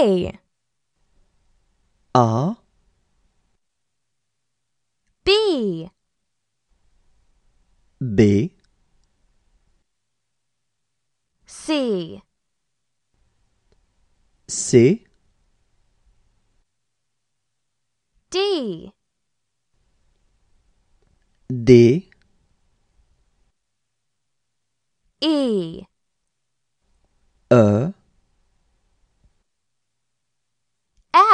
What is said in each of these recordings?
A R B B C C D D E E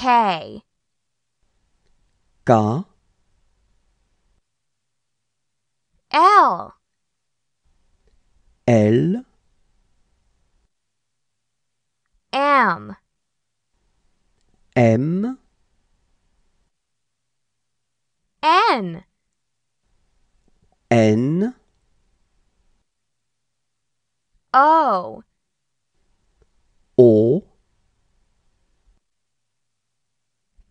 K.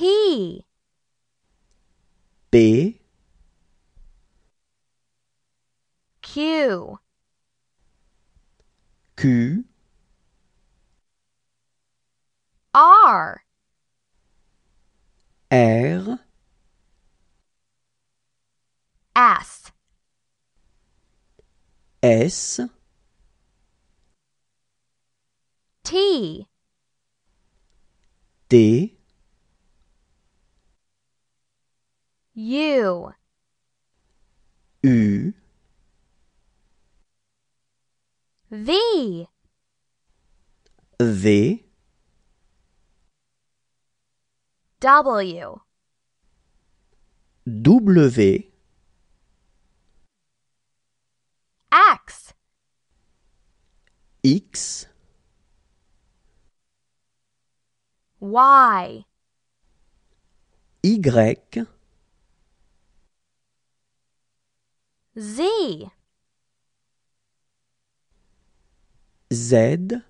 P B Q Q R R S S T D U. V. V. W. W. X. X. Y. Y. Z. Z